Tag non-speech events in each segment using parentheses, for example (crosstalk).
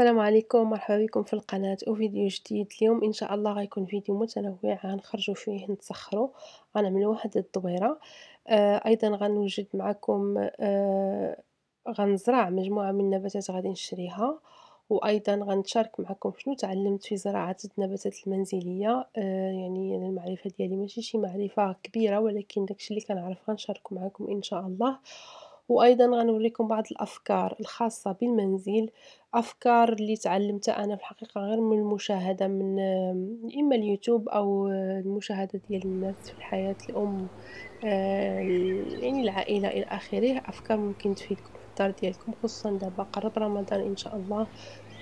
السلام عليكم مرحبا بكم في القناة وفيديو جديد اليوم ان شاء الله غيكون فيديو متنوع غنخرجوا فيه نتسخروا غنعملوا واحد الدويره آه ايضا غنوجد معكم آه غنزرع مجموعه من النباتات غادي نشريها وايضا غنشارك معكم شنو تعلمت في زراعه النباتات المنزليه آه يعني انا المعرفه ديالي ماشي شي معرفه كبيره ولكن داكشي اللي كنعرف غنشاركو معكم ان شاء الله وأيضا غنوريكم بعض الأفكار الخاصة بالمنزل أفكار اللي تعلمتها أنا في الحقيقة غير من المشاهدة من إما اليوتيوب أو آه، المشاهدة ديال الناس في الحياة الأم آه، يعني العائلة إلى آخره أفكار ممكن تفيدكم في الدار ديالكم خصوصا دابا قرب رمضان إن شاء الله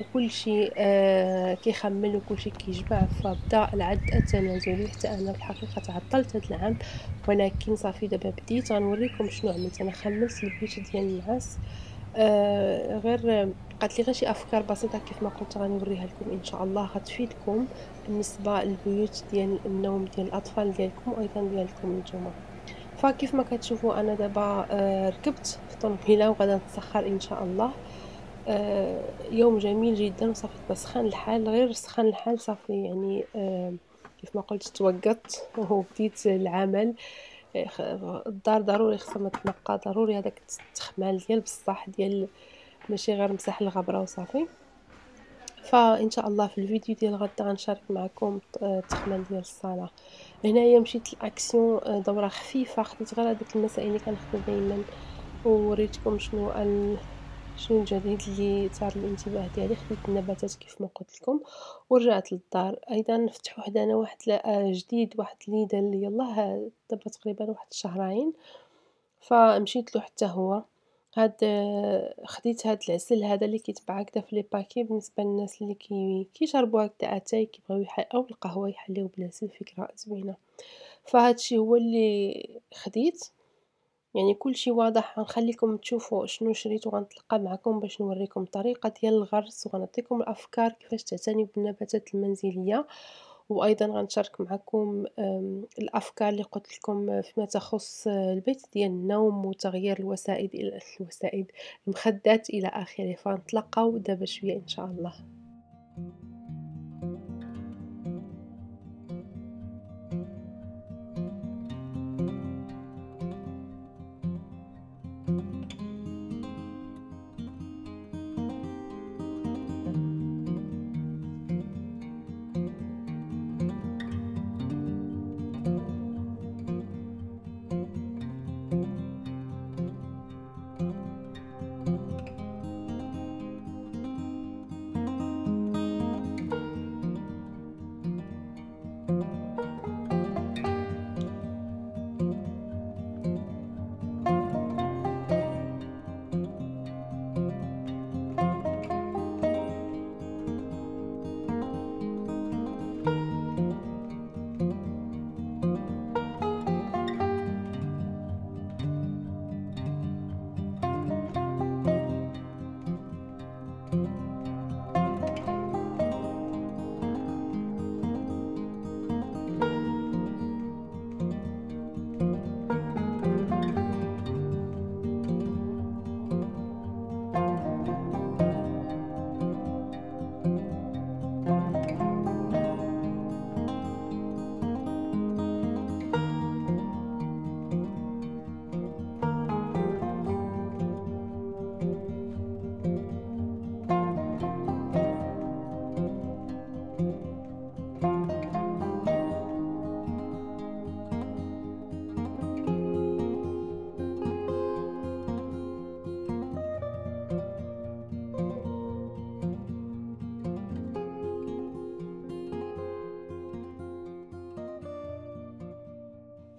وكل شيء آه، كيخمل وكل شيء كيجمع فبدا العد التنازلي حتى انا في الحقيقه تعطلت هذا العام ولكن صافي دابا بديت غنوريكم شنو عملت انا خملت البيت ديال النعاس آه، غير قالت لي غير شي افكار بسيطه كيف ما قلت غنوريها لكم ان شاء الله غتفيدكم بالنسبه للبيوت ديال النوم ديال الاطفال ديالكم وايضا ديالكم نتوما فكيف ما كتشوفوا انا دابا آه، ركبت في الطوموبيله وغادي نتسخر ان شاء الله آه، يوم جميل جدا وصافي تسخن الحال غير سخن الحال صافي يعني آه، كيف ما قلت توقت (laughs) وبديت العمل آه، الدار ضروري خصها تنقى ضروري هذاك التخمال ديال بصح ديال ماشي غير مسح الغبره وصافي فان شاء الله في الفيديو ديال غدا غنشارك معكم التخمال ديال الصاله هنايا مشيت لاكسيون دوره خفيفه خديت غير هذوك المسائل اللي كنخدم دائما ووريتكم شنو شنو الجديد اللي تثار الانتباه ديالي خديت النباتات كيف ما قلت لكم ورجعت للدار ايضا فتح واحد انا واحد آه، جديد واحد ليدل يلاه دابا تقريبا واحد شهرين فمشيت له حتى هو هاد آه، خديت هاد العسل هذا اللي كيتباع هكذا في لي باكي بالنسبه للناس اللي كي كيشربوا هكذا اتاي كيبغيو او القهوه يحليو بالعسل فكره زوينه فهادشي هو اللي خديت يعني كلشي واضح غنخليكم تشوفوا شنو شريت وغنتلقى معكم باش نوريكم طريقة ديال الغرس وغنعطيكم الافكار كيفاش تعتني بالنباتات المنزليه وايضا غنشارك معكم الافكار اللي قلت لكم فيما تخص البيت ديال النوم وتغيير الوسائد الى الوسائد المخدات الى اخره فنتلقاو دابا شويه ان شاء الله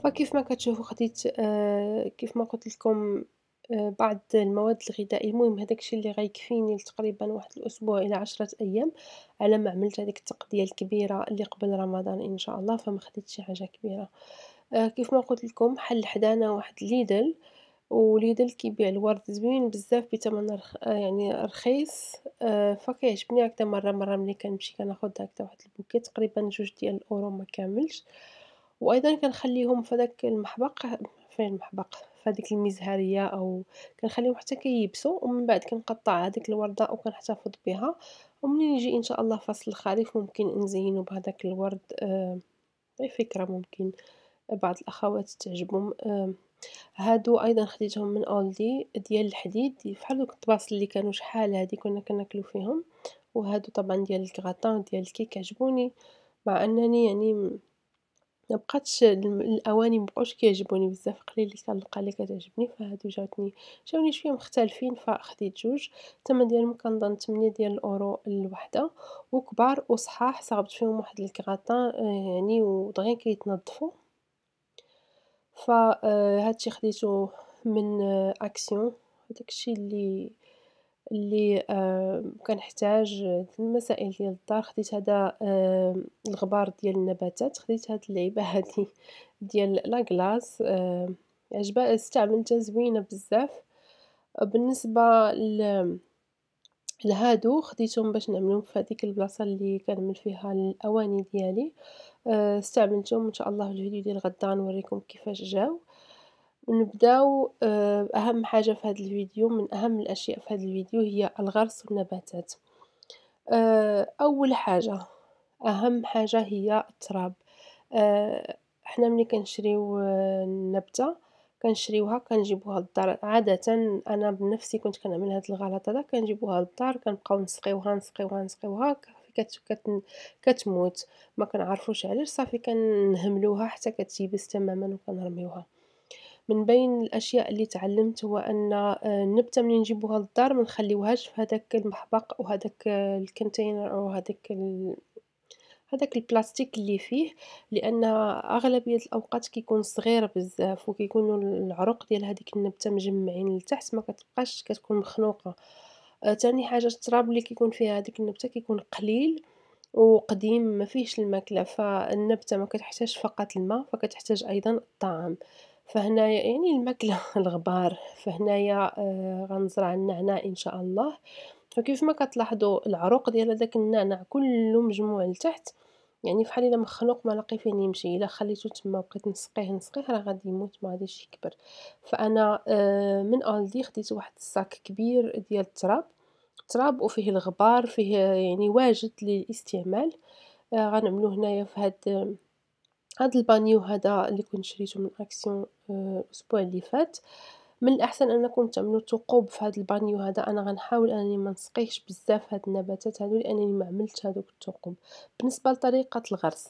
فكيف ما كتشوفوا خديت آه، كيف ما قلت لكم آه، بعض المواد الغذائيه المهم الشيء اللي غيكفيني تقريبا واحد الاسبوع الى عشرة ايام على ما عملت هذيك التقضيه الكبيره اللي قبل رمضان ان شاء الله فما خديت شي حاجه كبيره آه، كيف ما قلت لكم حل حدانا واحد ليدل وليدل كيبيع الورد زوين بزاف بثمن رخ... يعني رخيص فكيعجبني هكذا مره مره ملي كنمشي كناخذ هكذا واحد البوكي تقريبا جوج ديال الاورو ما كاملش وأيضا كنخليهم فداك المحبق فين المحبق فهاديك المزهرية أو كنخليهم حتى كيبسو ومن بعد كنقطع هذيك الوردة وكنحتفظ بها ومنين يجي إن شاء الله فصل الخريف ممكن نزينو بهذاك الورد آه، أي فكرة ممكن بعض الأخوات تعجبهم آه، هادو أيضا خديتهم من أولدي ديال الحديد فحال دوك الطباس اللي كانوا شحال هادي كنا كناكلو فيهم وهادو طبعا ديال الكغاطان ديال الكيك عجبوني مع انني يعني مبقاتش الأواني مبقاوش كيعجبوني بزاف قليل اللي كنلقى اللي كتعجبني فهادو جاوتني جاوني شوية مختلفين فخديت جوج الثمن ديالهم كنظن 8 ديال الأورو الوحدة وكبار وصحاح صاوبت فيهم واحد الكغاطان آه، يعني ودغيا كيتنضفو فهادشي آه، خديتو من اكسيون آه، داكشي اللي اللي كنحتاج المسائل ديال الدار خديت هذا الغبار ديال النباتات خديت هاد اللعيبه (laughs) هادي ديال لا كلاص عجبا استعملتها زوينه بزاف بالنسبه ل لهادو خديتهم باش نعملهم في هذيك البلاصه اللي كنعمل فيها الاواني ديالي آه، استعملتهم ان شاء الله في الفيديو ديال غدا نوريكم كيفاش جاو ونبداو بأهم آه، حاجة في هذا الفيديو من أهم الأشياء في هذا الفيديو هي الغرس والنباتات، آه، أول حاجة أهم حاجة هي التراب، آه، حنا ملي كنشريو النبته كنشريوها كنجيبوها للدار عادة أنا بنفسي كنت كنعمل هاد الغلط هدا كنجيبوها للدار كنبقاو نسقيوها نسقيوها نسقيوها كت كت كتموت مكنعرفوش علاش صافي كنهملوها حتى كتيبس تماما وكنرميوها. من بين الأشياء اللي تعلمت هو أن آه، النبتة منين نجيبوها للدار منخليوهاش في هذاك المحبق وهذاك الكونتينر أو هذاك هذاك البلاستيك اللي فيه لأن أغلبية الأوقات كيكون صغير بزاف وكيكون العروق ديال هذيك النبتة مجمعين لتحت ما كتبقاش كتكون مخنوقة آه، تاني حاجه التراب اللي كيكون فيها هذيك النبته كيكون قليل وقديم ما فيهش الماكله فالنبته ما كتحتاج فقط الماء فكتحتاج ايضا الطعام فهنايا يعني الماكلة (laughs) الغبار فهنايا آه، غنزرع النعناع إن شاء الله، فكيفما كتلاحظو العروق ديال هداك النعناع كلو مجموع لتحت يعني فحال إلا مخنوق ملاقي فين يمشي إلا خليتو تما وبقيت نسقيه نسقيه راه غادي يموت مغاديش يكبر، فأنا آه، من ألدي خديت واحد الصاك كبير ديال التراب، تراب وفيه الغبار فيه يعني واجد للإستعمال، آه، غنعملو هنايا فهاد. هاد البانيو هذا اللي كنت شريته من اكسيون آه، الاسبوع اللي فات من الاحسن انكم تعملوا ثقوب في هذا البانيو هذا انا غنحاول انني ما نسقيش بزاف هاد النباتات هادو لانني ما عملتش هذوك الثقوب بالنسبه لطريقه الغرس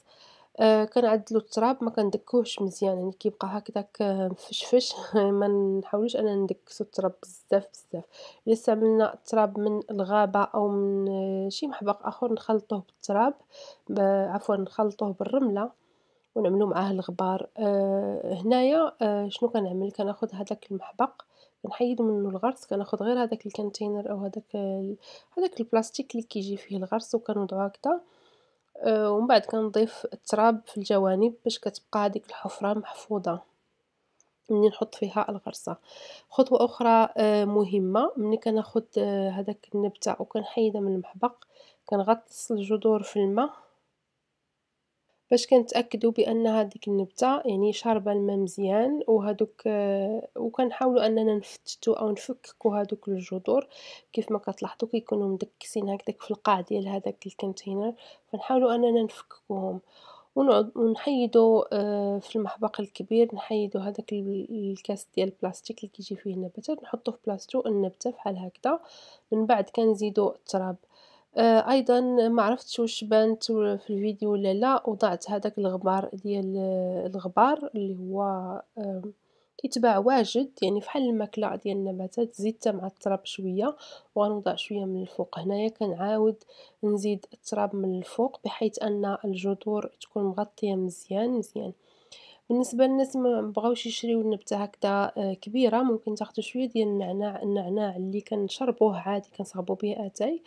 آه كنعدلو التراب ما كندكوهش مزيان يعني كيبقى هكذاك آه، مفشفش (laughs) ما نحاولوش اننا ندكسو التراب بزاف بزاف الا استعملنا التراب من الغابه او من آه، شي محبق اخر نخلطوه بالتراب عفوا نخلطوه بالرمله ونعملو معاه الغبار، آه، هنايا آه، شنو كنعمل كناخد هذاك المحبق كنحيد منو الغرس كناخد غير هذاك الكونتينر أو هذاك هذاك البلاستيك اللي كيجي فيه الغرس وكنوضعو هكدا، آه، ومن بعد كنضيف التراب في الجوانب باش كتبقى هذيك الحفرة محفوظة ملي نحط فيها الغرسة، خطوة أخرى مهمة ملي كناخد هذاك النبتة وكنحيدها من المحبق كنغطس الجذور في الما. باش كنتأكدو بأن هاذيك النبتة يعني شاربة الما مزيان، وهاذوك آه، وكنحاولو أننا نفتتو أو نفككو هذوك الجذور كيف ما كتلاحظو كيكونو مدكسين هكذاك في القاع ديال هذاك الكونتينر، فنحاولو أننا نفككوهم ونحيدو آه، في المحبق الكبير نحيدو هذاك الكاس ديال البلاستيك اللي كيجي فيه النباتات نحطو في بلاصتو النبتة بحال هكذا، من بعد كنزيدو التراب. آه، أيضا معرفتش واش بانت في الفيديو ولا لا وضعت هذاك الغبار ديال آه، الغبار اللي هو كيتباع واجد يعني فحال الماكلة ديال النباتات زيدته مع التراب شوية وغنوضع شوية من الفوق هنايا كنعاود نزيد التراب من الفوق بحيث ان الجذور تكون مغطية مزيان مزيان بالنسبه للناس ما بغاوش يشريو النبته هكذا آه، كبيره ممكن تاخذوا شويه ديال النعناع النعناع اللي كنشربوه عادي كنصغبو به اتاي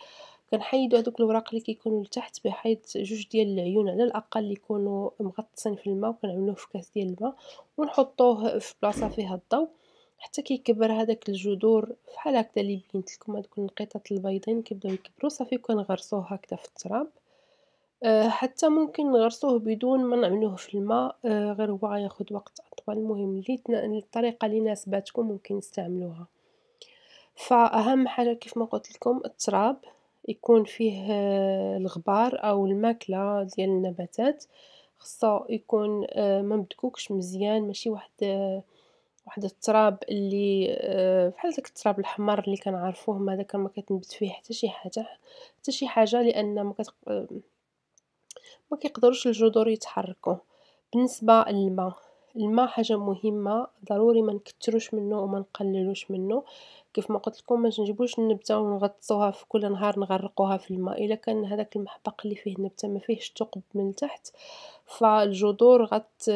كنحيدو هادوك الوراق اللي كيكونو لتحت بحيث جوج ديال العيون على الأقل يكونوا مغطسين في الما وكنعملوه في كاس ديال الما ونحطوه في بلاصة فيها الضوء حتى كيكبر هذاك الجذور بحال هكذا اللي بينت لكم هذوك النقيطات البيضين كيبداو يكبروا صافي وكنغرسوه هكذا في التراب آه، حتى ممكن نغرسوه بدون ما نعملوه في الماء آه، غير هو ياخذ وقت اطول المهم اللي الطريقه اللي ناسباتكم ممكن تستعملوها فاهم حاجه كيف ما قلت لكم التراب يكون فيه آه، الغبار أو الماكلة ديال النباتات، خصو يكون آه، ممدكوكش مزيان ماشي واحد آه، واحد التراب اللي بحال داك التراب الأحمر اللي كنعرفوه ما مكتنبت فيه حتى شي حاجة حتى شي حاجة لأن مكيقدروش الجذور يتحركو، بالنسبة للما. الماء حاجة مهمة ضروري ما منه منو نقللوش منو، كيف ما قلت لكم نجيبوش النبتة ونغطسوها في كل نهار نغرقوها في الماء، إلا كان هذاك المحبق اللي فيه النبتة ما فيهش ثقب من تحت فالجذور غت-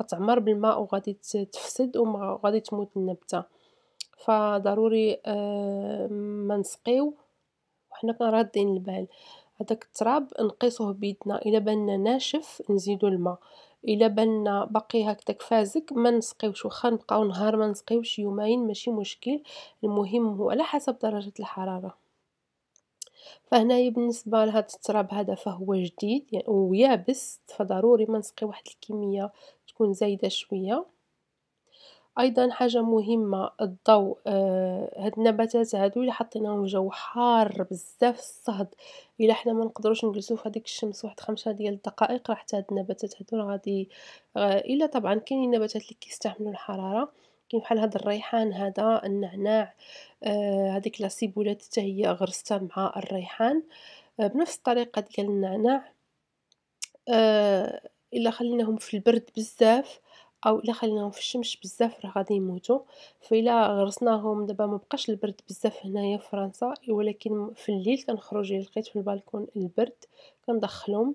غتعمر بالماء وغادي تفسد وغادي تموت النبتة، فضروري آه، ما نسقيو وحنا راضين البال، هداك التراب نقيسوه بيدنا إلا بان ناشف نزيدو الما. إلا بان باقي هكداك فازك منسقيوش واخا نبقاو نهار منسقيوش يومين ماشي مشكل المهم هو على حسب درجة الحرارة، فهنايا بالنسبة لهاد التراب هذا فهو جديد يعني ويابس فضروري ما نسقي واحد الكمية تكون زايدة شوية. أيضا حاجة مهمة الضوء آه، هاد النباتات هادو إلا حطيناهم في جو حار بزاف الصهد إلا حنا نقدروش نجلسو في هاديك الشمس واحد خمسة ديال الدقائق راه حتى هاد النباتات هادو غادي آه، إلا طبعا كاينين نباتات اللي كيستحملو الحرارة كاين بحال هاد الريحان هذا النعناع آه، هاديك لاسيبولات حتى هي غرستها مع الريحان بنفس الطريقة ديال النعناع إلا خليناهم في البرد بزاف او الا خليناهم في الشمس بزاف راه غادي يموتوا فالا غرسناهم دابا ما بقاش البرد بزاف هنايا في فرنسا ولكن في الليل كنخرج لقيت في البالكون البرد كندخلهم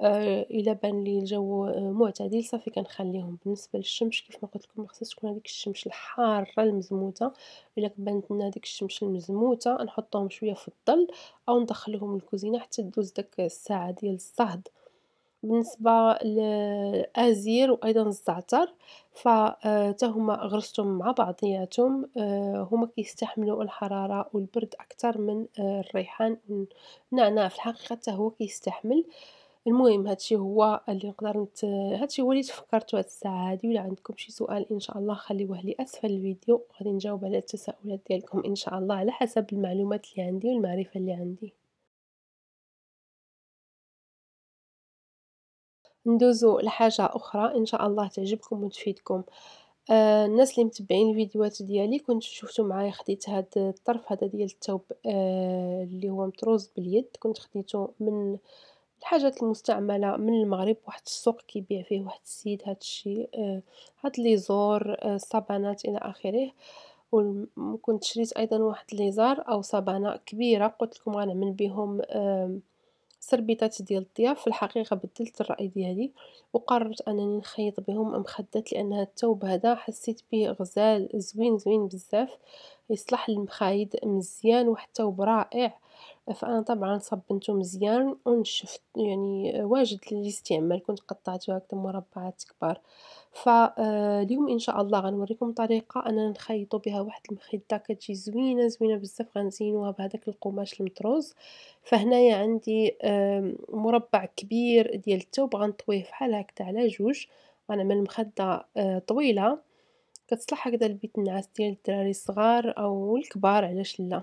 آه الا بان لي الجو معتدل صافي كنخليهم بالنسبه للشمس كيف ما قلت لكم خصها تكون هذيك الشمس الحاره المزموته الا بانت لنا هذيك الشمس المزموته نحطهم شويه في الظل او ندخلهم للكوزينه حتى دوز داك الساعه ديال الصهد بالنسبة للأزير وأيضا الزعتر فتهما آه، غرستهم مع بعضياتهم آه، هما كيستحملوا الحرارة والبرد أكثر من آه، الريحان النعناع في الحقيقة حتى هو كيستحمل المهم هادشي هو اللي نقدر نت... هادشي هو اللي تفكرتو هاد الساعه هادي ولا عندكم شي سؤال ان شاء الله خليوه لي اسفل الفيديو وغادي نجاوب على التساؤلات ديالكم ان شاء الله على حسب المعلومات اللي عندي والمعرفه اللي عندي ندوزو لحاجه اخرى ان شاء الله تعجبكم وتفيدكم آه الناس اللي متبعين الفيديوهات ديالي كنت شفتو معايا خديت هاد الطرف هذا ديال الثوب آه اللي هو مطروز باليد كنت خديته من الحاجات المستعمله من المغرب واحد السوق كيبيع فيه واحد السيد هاد الشيء آه هاد لي زور آه الصبانات الى اخره وكنت شريت ايضا واحد ليزار او صبانه كبيره قلت لكم غنعمل بهم آه سربيطات ديال الضياف في الحقيقة بدلت الرأي ديالي وقررت أنني نخيط بهم مخدات لأن هاد الثوب هذا حسيت به غزال زوين زوين بزاف يصلح للمخايد مزيان وحتى الثوب رائع. فأنا طبعا صبنتو مزيان ونشفت يعني واجد الاستعمال كنت قطعتو هكدا مربعات كبار، فاليوم آه، إن شاء الله غنوريكم طريقة أننا نخيطو بها واحد المخدة كتجي زوينة زوينة بزاف غنزينوها بهداك القماش المطروز، فهنايا عندي مربع كبير ديال الثوب غنطويه فحال هكدا على جوج، غنعمل مخدة آه، طويلة كتصلح هكدا لبيت النعاس ديال الدراري الصغار أو الكبار علاش لا.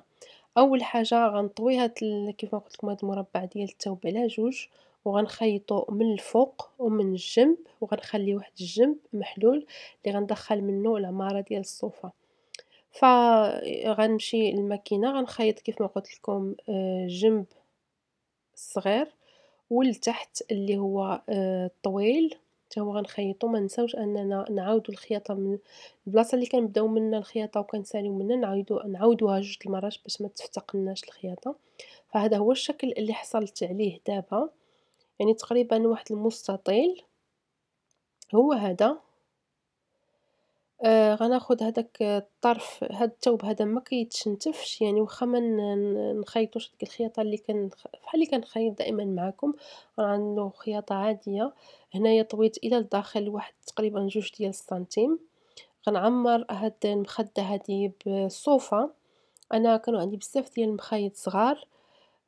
أول حاجة غنطوي هاد قلت قلتلكم هاد المربع ديال الثوب على جوج وغنخيطو من الفوق ومن الجنب وغنخلي واحد الجنب محلول اللي غندخل منه العمارة ديال الصوفة، فغنمشي للماكينة غنخيط كيفما قلتلكم الجنب آه، الصغير والتحت اللي هو آه، طويل. حتى هو غنخيطو ما نساوش اننا نعاودو الخياطه من البلاصه اللي كنبداو منها الخياطه وكنساليو منها نعاودو نعاودوها جوج المرات باش ما تفتقناش الخياطه فهذا هو الشكل اللي حصلت عليه دابا يعني تقريبا واحد المستطيل هو هذا آه، غناخد هداك الطرف آه، هاد الثوب هذا مكيتشنتفش يعني واخا ما نخيطوش ديك الخياطة اللي كان بحال اللي كنخيط دائما معكم غنعملو خياطة عادية، هنايا طويت إلى الداخل واحد تقريبا جوج ديال السنتيم، غنعمر هاد المخدة هادي بصوفة، أنا كانو عندي بزاف ديال المخايط صغار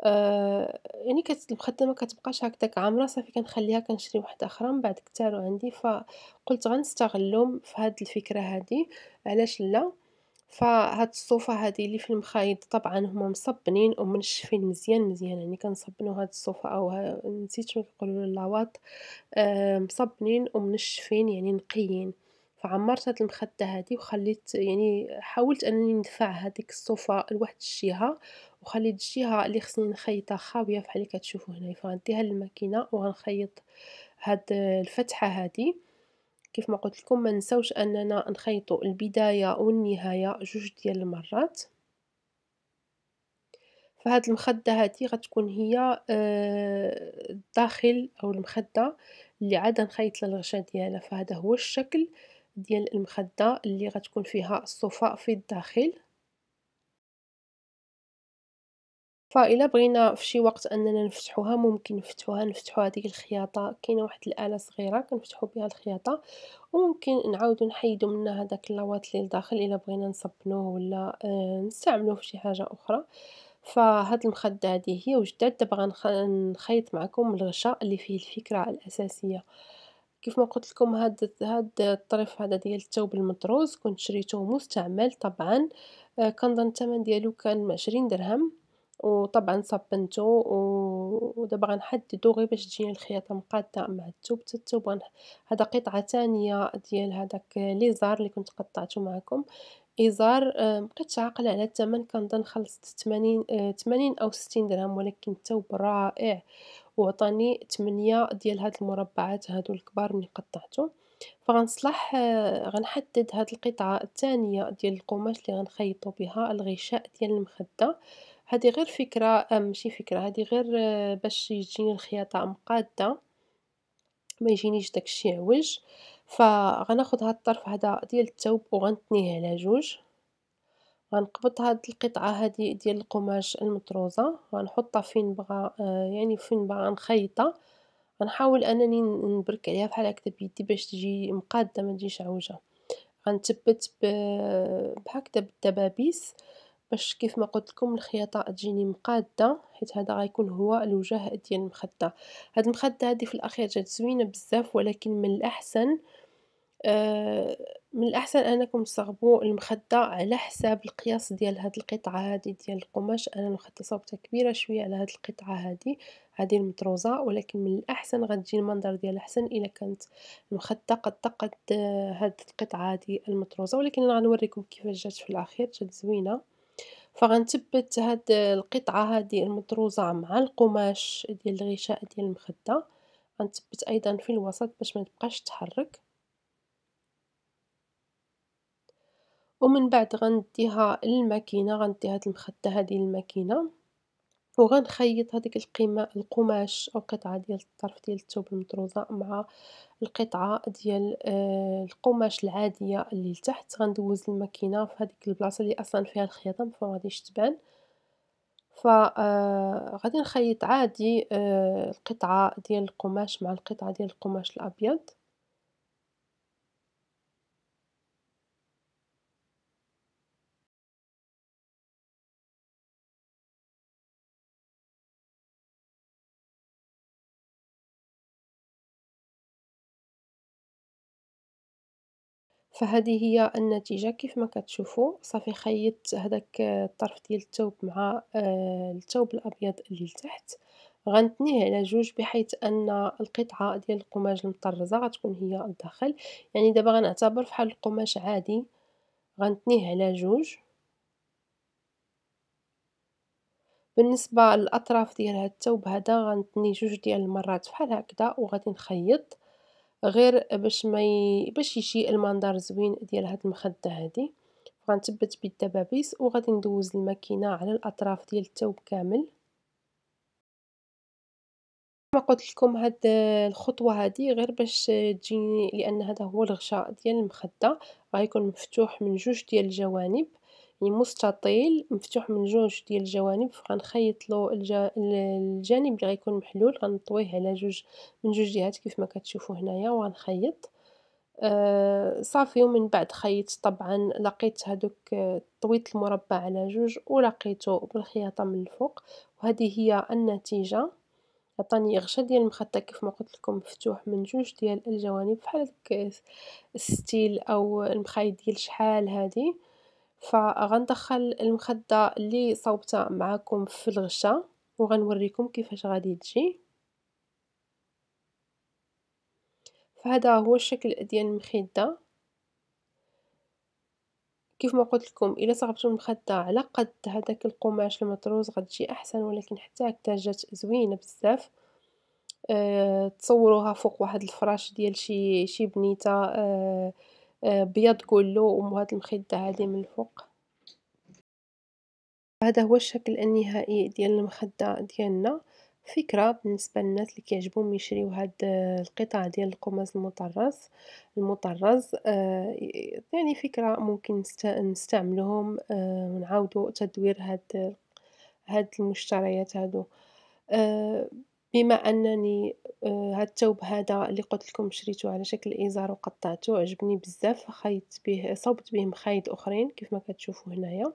آه يعني كت المخدّمة كتبقاش هكداك عامرة صافي كنخليها كنشري وحدة أخرى من بعد كتارو عندي، فقلت غنستغلهم في هاد الفكرة هادي علاش لا، فهاد الصوفة هادي اللي في المخايد طبعًا هما مصبنين ومنشفين مزيان مزيان يعني كنصبنو هاد الصوفة أو ها نسيت شنو كيقولو اللواط آه مصبنين ومنشفين يعني نقيين. فعمرت هاد المخدة هادي وخليت يعني حاولت أنني ندفع هاديك الصوفة لواحد الجهة، وخليت الجهة اللي خصني نخيطها خاوية فحال اللي كتشوفو هنايا، فغنديها للماكينة وغنخيط هاد الفتحة هادي كيف ما قلت لكم نساوش أننا نخيطو البداية والنهاية جوج ديال المرات، فهاد المخدة هادي غتكون هي آه، الداخل أو المخدة اللي عاد نخيط للغشاء ديالها، فهدا هو الشكل. ديال المخدة اللي غتكون فيها الصوفة في الداخل فإلا بغينا في شي وقت اننا نفتحوها ممكن نفتحوها نفتحو هذه الخياطه كاينه واحد الاله صغيره كنفتحو بها الخياطه وممكن نعاودو نحيدو منها هذاك اللوات اللي لداخل الا بغينا نصبنوه ولا آه، نستعملوه في شي حاجه اخرى فهاد المخده هذه هي وجدت دابا غنخيط معكم الغشاء اللي فيه الفكره الاساسيه كيف ما قلت لكم هاد هاد الطريف هذا ديال الثوب المطروز كنت شريته مستعمل طبعا آه، كنظن الثمن ديالو كان عشرين درهم وطبعا صبنته ودابا غنحددو غير باش تجيني الخياطه مقاده مع الثوب حتى الثوب هذا قطعه ثانيه ديال هذاك ليزار اللي كنت قطعته معكم ازار آه، مبقيتش عاقله على الثمن كنظن خلصت 80 80 آه، او 60 درهم ولكن الثوب رائع وعطاني تمنية ديال هاد المربعات هادو الكبار ملي قطعتهم، فغنصلح آه، غنحدد هاد القطعة التانية ديال القماش لي غنخيطو بها الغشاء ديال المخدة، هادي غير فكرة آه، ماشي فكرة هادي غير آه، باش يجيني الخياطة مقادة ما يجينيش داكشي عوج، فغناخد هاد الطرف هذا ديال الثوب وغنتنيه على جوج. غنقبض هاد القطعة هادي ديال القماش المطروزة غنحطها فين بغا آه، يعني فين بغا نخيطها غنحاول انني نبرك عليها بحال هكدا بيدي باش تجي مقاده ما تجيش عوجه غنثبت بهكذا بالدبابيس باش كيف ما قلت لكم الخياطه تجيني مقاده حيت هذا غيكون هو الوجه ديال المخده هاد المخده هادي في الاخير جات زوينه بزاف ولكن من الاحسن آه، من الأحسن أنكم تصاوبو المخدة على حساب القياس ديال هاد القطعة هادي ديال القماش أنا المخدة صاوبتها كبيرة شوية على هاد القطعة هادي هادي المطروزة ولكن من الأحسن غتجي المنظر ديالها أحسن إلا كانت المخدة قد تقد آه، هاد القطعة هادي المطروزة ولكن أنا غنوريكم كيفاش جات في الأخير جات زوينة فغنثبت هاد القطعة هادي المطروزة مع القماش ديال الغشاء ديال المخدة غنثبت أيضا في الوسط باش ما تبقاش تحرك ومن بعد غنديها الماكينه غندي هاد المخدة هادي الماكينه وغنخيط هاديك القما- القماش أو قطعة ديال الطرف ديال الثوب المطروزة مع القطعة ديال آه، القماش العادية اللي لتحت غندوز الماكينة في هاديك البلاصة اللي أصلا فيها الخياطة غاديش تبان، ف آه، غادي نخيط عادي آه، القطعة ديال القماش مع القطعة ديال القماش الأبيض. فهذه هي النتيجة كيف ما كتشوفوا صافي خيطت هذاك الطرف ديال التوب مع آه، التوب الابيض اللي لتحت غنثنيه على جوج بحيث ان القطعه ديال القماش المطرزه غتكون هي الداخل يعني دابا غنعتبر فحال القماش عادي غنثنيه على جوج بالنسبه للاطراف ديال هاد الثوب هذا غنثني جوج ديال المرات فحال هكذا وغادي نخيط غير باش ما ي... باش يجي المنظر زوين ديال هاد المخدة هادي غنثبت بيه الدبابيس وغادي ندوز الماكينة على الاطراف ديال الثوب كامل كما قلت لكم هاد الخطوه هادي غير باش تجيني لان هذا هو الغشاء ديال المخده غيكون مفتوح من جوج ديال الجوانب يعني مستطيل مفتوح من جوج ديال الجوانب فغنخيطلو الج- الجانب لي غيكون محلول غنطويه على جوج من جوج جهات كيف ما كتشوفو هنايا وغنخيط آه، صافي ومن بعد خيطت طبعا لقيت هذوك آه، طويت المربع على جوج ولقيته بالخياطه من الفوق وهذه هي النتيجه عطاني غشا ديال المخطه كيف ما قلت لكم مفتوح من جوج ديال الجوانب بحال هذاك الستيل او المخايط ديال شحال هذه فغندخل المخدة اللي صاوبتها معاكم في الغشا وغنوريكم كيفاش غادي تجي فهذا هو الشكل ديال المخدة كيف ما قلت لكم الا صغبتوا المخده على قد هذاك القماش المطروز غتجي احسن ولكن حتى هكذا جات زوينه بزاف أه تصوروها فوق واحد الفراش ديال شي شي بنيته أه بيض كلو وهاد المخدة هادي من الفوق هذا هو الشكل النهائي ديال المخدة ديالنا فكرة بالنسبة للناس اللي كيعجبهم يشريو هاد القطع ديال القماش المطرز المطرز آه، يعني فكرة ممكن نستعملوهم آه، ونعاودو تدوير هاد هاد المشتريات هادو آه، بما أنني آه، هاد الثوب هذا اللي قلت لكم شريته على شكل إزار وقطعته عجبني بزاف خيطت به صوبت به مخايد اخرين كيف ما كتشوفوا هنايا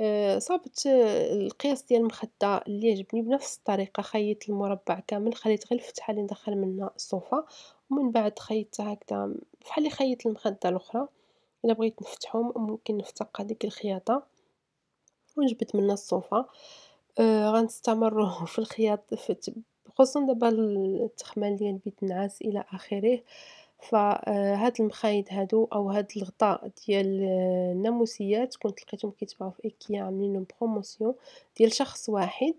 آه، صابت آه، القياس ديال المخده اللي عجبني بنفس الطريقه خيطت المربع كامل خليت غير الفتحه اللي ندخل منها الصوفه ومن بعد خيطتها هكذا بحال اللي خيطت المخده الاخرى الا بغيت نفتحهم ممكن نفتق هذيك الخياطه ونجبد منها الصوفه آه غنستمر (laughs) في الخياط في خصوصا دابا التخمام ديال بيت النعاس الى اخره، فهاد آه، المخايد هادو او هاد الغطاء ديال آه، الناموسيات كنت لقيتهم كيتباعو في ايكيا عاملين لهم بروموسيون ديال شخص واحد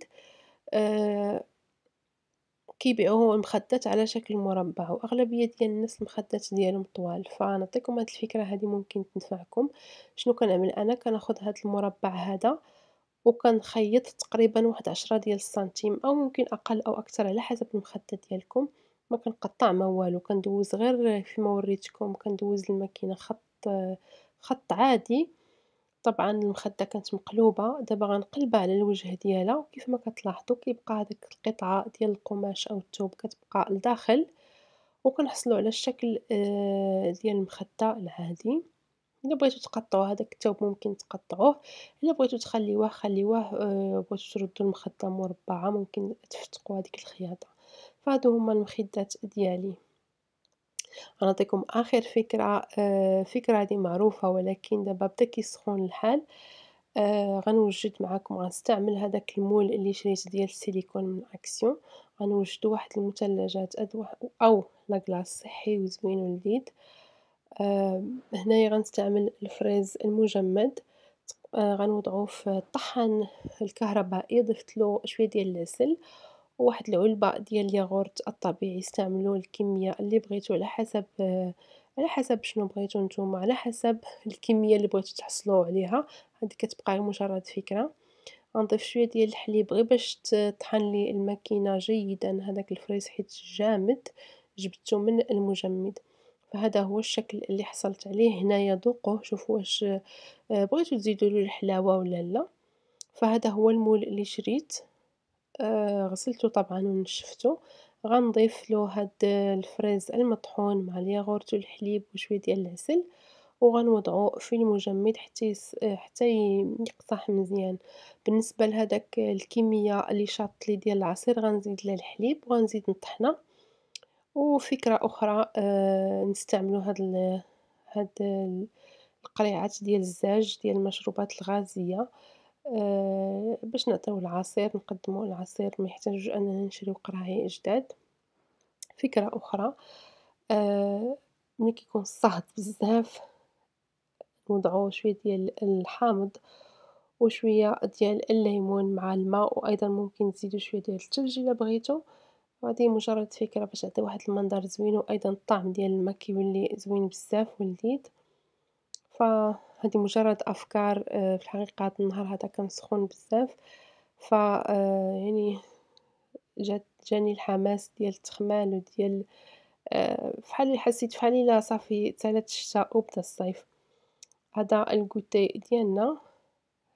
آه، كيبيعو المخدات على شكل مربع واغلبية ديال الناس المخدات ديالهم طوال، فنعطيكم هاد الفكرة هادي ممكن تنفعكم، شنو كنعمل انا كناخد هاد المربع هذا وكنخيط تقريبا واحد عشرة ديال السنتيم أو ممكن أقل أو أكثر على حسب المخدة ديالكم مكنقطع ما والو كندوز غير كيما وريتكم كندوز الماكينة خط خط عادي طبعا المخدة كانت مقلوبة دابا غنقلبها على الوجه ديالها وكيف ما كتلاحظوا كيبقى هذيك القطعة ديال القماش او الثوب كتبقى لداخل وكنحصلوا على الشكل آه، ديال المخدة العادي الا بغيتو تقطعو هذاك الثوب ممكن تقطعوه الا بغيتو تخليوه خليوه آه، بغيتو تردو المخده مربعه ممكن تفتقوا هذيك الخياطه فهادو هما المخدات ديالي غنعطيكم اخر فكره آه، فكره هذه معروفه ولكن دابا بدا كيسخون الحال آه، غنوجد معكم غنستعمل هذاك المول اللي شريت ديال السيليكون من اكسيون غنوجدو واحد المثلجات او لاكلاص صحي وزوين ولذيذ آه، هنايا غنستعمل الفريز المجمد، آه، غنوضعو في الطحان الكهربائي ضفتلو شوية ديال العسل وواحد العلبة ديال الياغورت الطبيعي استعملو الكمية اللي بغيتو على حسب آه، على حسب شنو بغيتو نتوما على حسب الكمية اللي بغيتو تحصلو عليها هذه كتبقى مجرد فكرة، غنضيف شوية ديال الحليب غير باش تطحن لي الماكينة جيدا هداك الفريز حيت جامد جبدتو من المجمد. فهذا هو الشكل اللي حصلت عليه هنايا ذوقوه شوفوا واش آه، بغيتو تزيدوا له الحلاوه ولا لا فهذا هو المول اللي شريت آه، غسلته طبعا ونشفته غنضيف له هاد الفريز المطحون مع الياغورت والحليب وشويه ديال العسل وغنوضعو في المجمد حتى يس... حتى يقصح مزيان بالنسبه لهذاك الكميه اللي شاطلي لي ديال العصير غنزيد لها الحليب وغنزيد نطحنه وفكرة أخرى آه، نستعملو هاد هاد القريعات ديال الزاج ديال المشروبات الغازية آه، باش نعطيو العصير نقدمو العصير ميحتاجوش أننا نشريو قراعي جداد، فكرة أخرى آه، ملي كيكون الصهد بزاف نوضعو شوية ديال الحامض وشوية ديال الليمون مع الما، وأيضا ممكن تزيدو شوية ديال الثلج إلا بغيتو. وهذه مجرد فكرة باش تعطي واحد المنظر زوين وأيضا الطعم ديال الماء كيولي زوين بزاف ولذيذ فهذه مجرد أفكار آه، في الحقيقة هاد النهار هذا كان سخون بزاف ف آه، يعني جات جاني الحماس ديال التخمال وديال آه، فحال حسيت فحال الا صافي تالت الشتاء وبدا الصيف هذا الكوتي ديالنا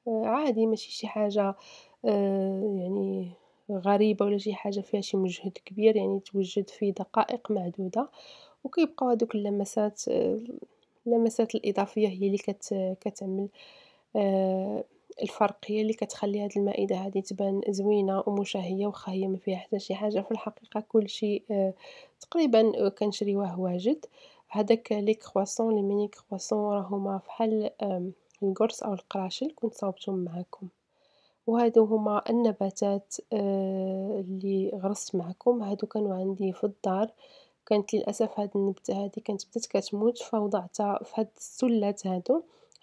عادي ماشي شي حاجه يعني غريبة ولا شي حاجة فيها شي مجهد كبير يعني توجد في دقائق معدودة وكيبقاو هذوك اللمسات آه، اللمسات الإضافية هي اللي كت كتعمل آه، الفرق هي اللي كتخلي هاد المائدة هادي تبان زوينة ومشهية وخا هي ما فيها حتى شي حاجة في الحقيقة كلشي آه، تقريبا كنشريوه واجد هذاك لي كرواسون لي ميني كرواسون راهما فحال القرص او القراشل كنت صاوبتهم معاكم وهاذو هما النباتات آه، اللي غرست معكم هادو كانو عندي في الدار كانت للأسف هاد النبتة هادي كانت بدات كتموت فوضعتها في هاد السلات هادو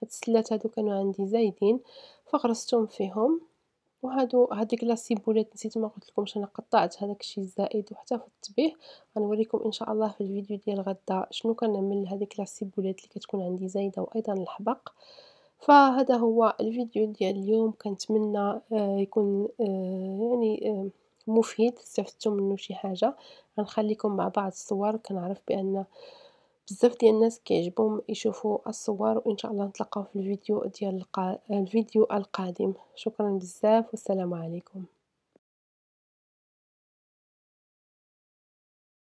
هاد السلات هادو كانو عندي زايدين فغرستهم فيهم وهادو هاديك لاسيبولات نسيت مقلتلكمش انا قطعت هذاك الشيء الزائد واحتفظت به غنوريكم ان شاء الله في الفيديو ديال غدا شنو كنعمل لهاديك لاسيبولات اللي كتكون عندي زايده وايضا الحبق فهذا هو الفيديو ديال اليوم كنتمنى آه، يكون آه، يعني آه، مفيد استفدتو منو شي حاجه غنخليكم مع بعض الصور كنعرف بان بزاف ديال الناس كيعجبهم يشوفوا الصور وان شاء الله نتلاقاو في الفيديو ديال القا... الفيديو القادم شكرا بزاف والسلام عليكم